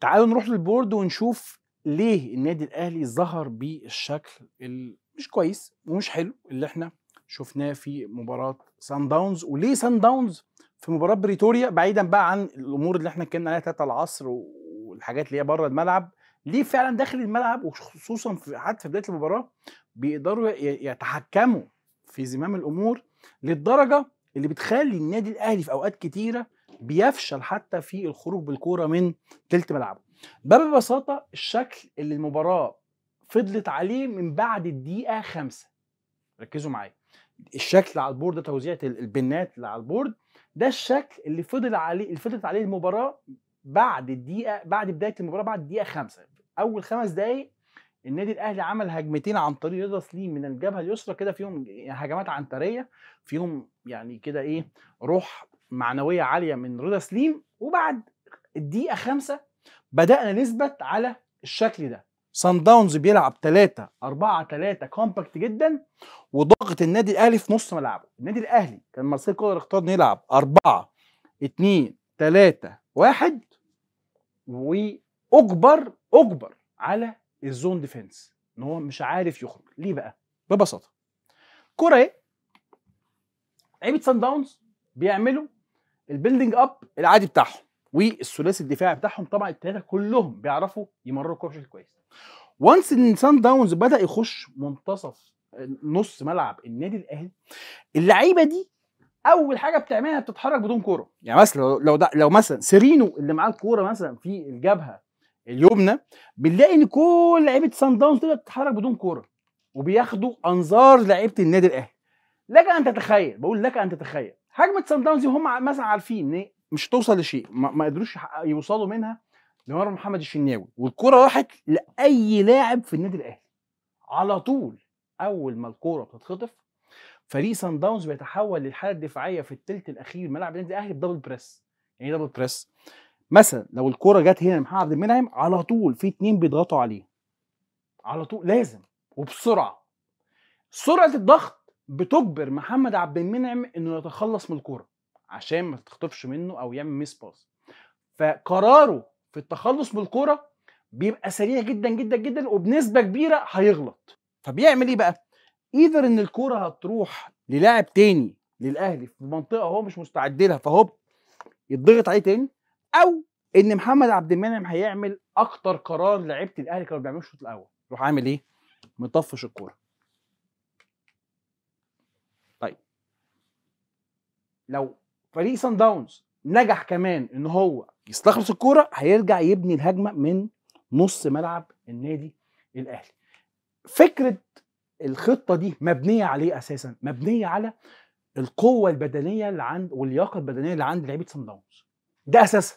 تعالوا نروح للبورد ونشوف ليه النادي الاهلي ظهر بالشكل مش كويس ومش حلو اللي احنا شفناه في مباراه سان داونز وليه سان داونز في مباراه بريتوريا بعيدا بقى عن الامور اللي احنا اتكلمنا عليها تلاته العصر والحاجات اللي هي بره الملعب ليه فعلا داخل الملعب وخصوصا في حتى في بدايه المباراه بيقدروا يتحكموا في زمام الامور للدرجه اللي بتخلي النادي الاهلي في اوقات كتيره بيفشل حتى في الخروج بالكوره من ثلث ملعبه باب ببساطه الشكل اللي المباراه فضلت عليه من بعد الدقيقه خمسة ركزوا معايا الشكل على البورد ده توزيع البنات اللي على البورد ده الشكل اللي فضل عليه اللي فضلت عليه المباراه بعد الدقيقه بعد بدايه المباراه بعد الدقيقه خمسة اول خمس دقائق النادي الاهلي عمل هجمتين عن طريق رضا سليم من الجبهه اليسرى كده فيهم يعني هجمات عنتريه فيهم يعني كده ايه روح معنويه عاليه من رضا سليم وبعد الدقيقه خمسة بدانا نثبت على الشكل ده سان داونز بيلعب 3 4 3 كومباكت جدا وضغط النادي الاهلي في نص ملعبه النادي الاهلي كان مارسيل كولر اختار انه يلعب 4 2 3 1 واجبر اجبر على الزون ديفنس ان هو مش عارف يخرج ليه بقى ببساطه كره ايه لعيبه سان داونز بيعملوا البيلدنج اب العادي بتاعهم والثلاثي الدفاعي بتاعهم طبعا الثلاثه كلهم بيعرفوا يمرروا الكوره بشكل كويس وانس ان سان داونز بدا يخش منتصف نص ملعب النادي الاهلي اللعيبه دي اول حاجه بتعملها بتتحرك بدون كوره يعني مثلا لو ده لو مثلا سيرينو اللي معاه الكوره مثلا في الجبهه اليمنى بنلاقي ان كل لعيبه سان داونز تقدر تتحرك بدون كوره وبياخدوا انظار لعيبه النادي الاهلي لك ان تتخيل بقول لك ان تتخيل هجمه سان داونز هم مثلا عارفين ان مش توصل لشيء ما, ما قدروش يوصلوا منها لمروان محمد الشناوي والكره راحت لاي لاعب في النادي الاهلي على طول اول ما الكوره بتتخطف فريق سان داونز بيتحول للحاله الدفاعيه في الثلث الاخير ملعب النادي الاهلي بدبل بريس يعني ايه دبل بريس مثلا لو الكوره جت هنا لمحمد عبد المنعم على طول في اتنين بيضغطوا عليه على طول لازم وبسرعه سرعه الضغط بتجبر محمد عبد المنعم انه يتخلص من الكوره عشان ما تخطفش منه او يعمل ميس باس فقراره في التخلص من الكوره بيبقى سريع جدا جدا جدا وبنسبه كبيره هيغلط فبيعمل ايه بقى ايذر ان الكوره هتروح للاعب تاني للاهلي في منطقه هو مش مستعد لها فهوب يتضغط عليه تاني او ان محمد عبد المنعم هيعمل اكتر قرار لعيبه الاهلي كانوا بيعملوه الشوط الاول يروح عامل ايه مطفش الكوره لو فريق سان داونز نجح كمان ان هو يستخلص الكوره هيرجع يبني الهجمه من نص ملعب النادي الاهلي فكره الخطه دي مبنيه عليه اساسا مبنيه على القوه البدنيه اللي عند واللياقه البدنيه اللي عند لعيبه سان داونز ده اساسا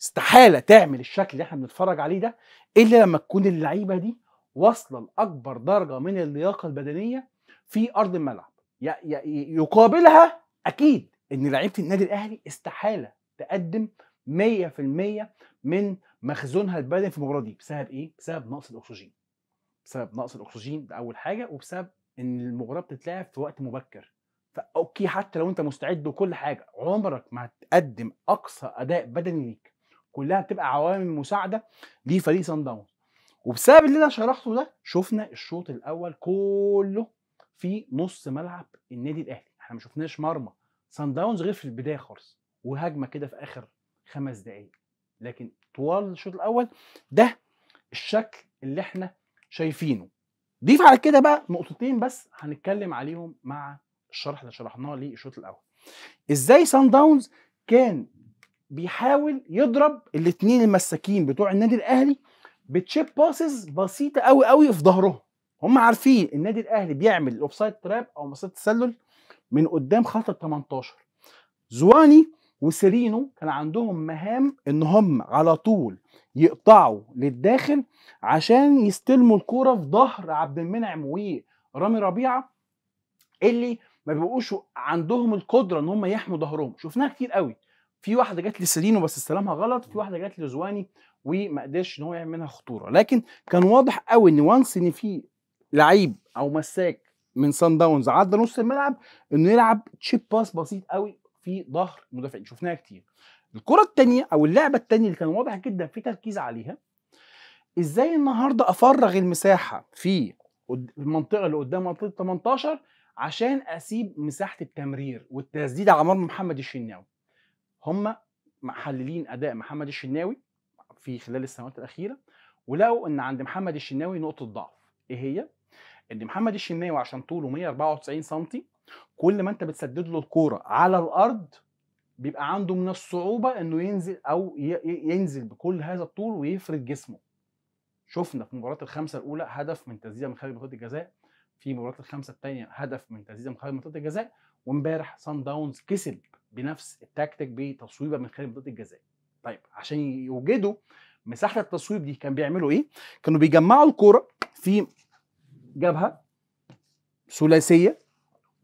استحاله تعمل الشكل اللي احنا بنتفرج عليه ده الا لما تكون اللعيبه دي واصله لاكبر درجه من اللياقه البدنيه في ارض الملعب يقابلها اكيد ان لعيبه النادي الاهلي استحاله تقدم 100% من مخزونها البدني في المباراه دي بسبب ايه؟ بسبب نقص الاكسجين. بسبب نقص الاكسجين ده اول حاجه وبسبب ان المباراه بتتلعب في وقت مبكر فاوكي حتى لو انت مستعد وكل حاجه عمرك ما هتقدم اقصى اداء بدني ليك كلها بتبقى عوامل مساعده لفريق سان داونز وبسبب اللي انا شرحته ده شفنا الشوط الاول كله في نص ملعب النادي الاهلي احنا ما شفناش مرمى سان داونز غير في البدايه خالص وهجمه كده في اخر خمس دقائق لكن طوال الشوط الاول ده الشكل اللي احنا شايفينه ضيف على كده بقى نقطتين بس هنتكلم عليهم مع الشرح اللي شرحناه للشوط الاول ازاي سان داونز كان بيحاول يضرب الاثنين المساكين بتوع النادي الاهلي بتشيب باسز بسيطه قوي قوي في ظهرهم هم عارفين النادي الاهلي بيعمل الاوفسايد تراب او مصيده تسلل من قدام خط ال 18 زواني وسيرينو كان عندهم مهام ان هم على طول يقطعوا للداخل عشان يستلموا الكوره في ظهر عبد المنعم ورامي ربيعه اللي ما بيبقوش عندهم القدره ان هم يحموا ظهرهم شفناها كتير قوي في واحده جت لسيرينو بس استلمها غلط في واحده جت لزواني وما قدرش ان هو يعمل منها خطوره لكن كان واضح قوي ان وانس ان في لعيب او مساك من سان داونز عدى نص الملعب انه يلعب تشيب باس بسيط قوي في ظهر مدافعين شفناها كتير الكره الثانيه او اللعبه الثانيه اللي كان واضح جدا في تركيز عليها ازاي النهارده افرغ المساحه في المنطقه اللي قدام منطقه 18 عشان اسيب مساحه التمرير والتسديد على مرمى محمد الشناوي هم محللين اداء محمد الشناوي في خلال السنوات الاخيره ولقوا ان عند محمد الشناوي نقطه ضعف ايه هي ان محمد الشناوي عشان طوله 194 سم كل ما انت بتسدد له الكوره على الارض بيبقى عنده من الصعوبه انه ينزل او ينزل بكل هذا الطول ويفرد جسمه شفنا في مباراه الخمسه الاولى هدف من تسديده من خارج منطقه الجزاء في مباراه الخمسه الثانيه هدف من تسديده من خارج منطقه الجزاء وامبارح سان داونز كسب بنفس التكتيك بتصويبه من خارج منطقه الجزاء طيب عشان يوجدوا مساحه التصويب دي كان بيعملوا ايه كانوا بيجمعوا الكوره في جابها ثلاثيه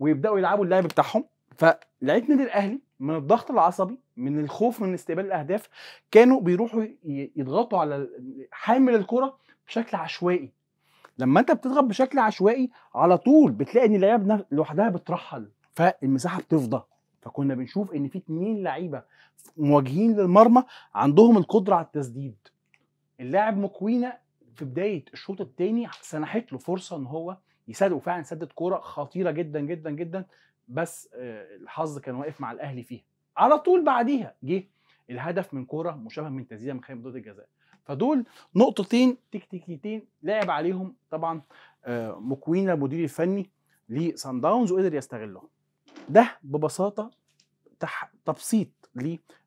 ويبداوا يلعبوا اللعب بتاعهم فلعيبه النادي الاهلي من الضغط العصبي من الخوف من استقبال الاهداف كانوا بيروحوا يضغطوا على حامل الكره بشكل عشوائي لما انت بتضغط بشكل عشوائي على طول بتلاقي ان اللعيبه لوحدها بترحل فالمساحه بتفضى فكنا بنشوف ان في اتنين لعيبه مواجهين للمرمى عندهم القدره على التسديد اللاعب مكوينه في بدايه الشوط الثاني سنحت له فرصه ان هو يسدد وفعلا سدد كوره خطيره جدا جدا جدا بس آه، الحظ كان واقف مع الاهلي فيها على طول بعديها جه الهدف من كوره مشابهه من تسديده من خارج منطقه الجزاء فدول نقطتين تكتيكيتين لعب عليهم طبعا آه، مكوينا المدير الفني لسان داونز وقدر يستغلهم ده ببساطه تح... تبسيط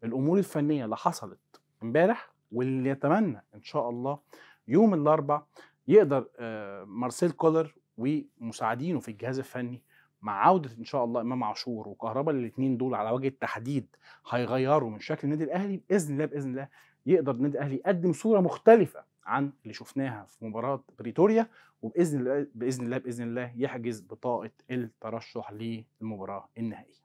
للامور الفنيه اللي حصلت امبارح واللي يتمنى ان شاء الله يوم الاربعاء يقدر آه، مارسيل كولر ومساعدينه في الجهاز الفني مع عودة إن شاء الله إمام عاشور وكهربا الاثنين دول على وجه التحديد هيغيروا من شكل النادي الأهلي بإذن الله بإذن الله يقدر النادي الأهلي يقدم صورة مختلفة عن اللي شفناها في مباراة بريتوريا وبإذن الله بإذن الله بإذن الله يحجز بطاقة الترشح للمباراة النهائية.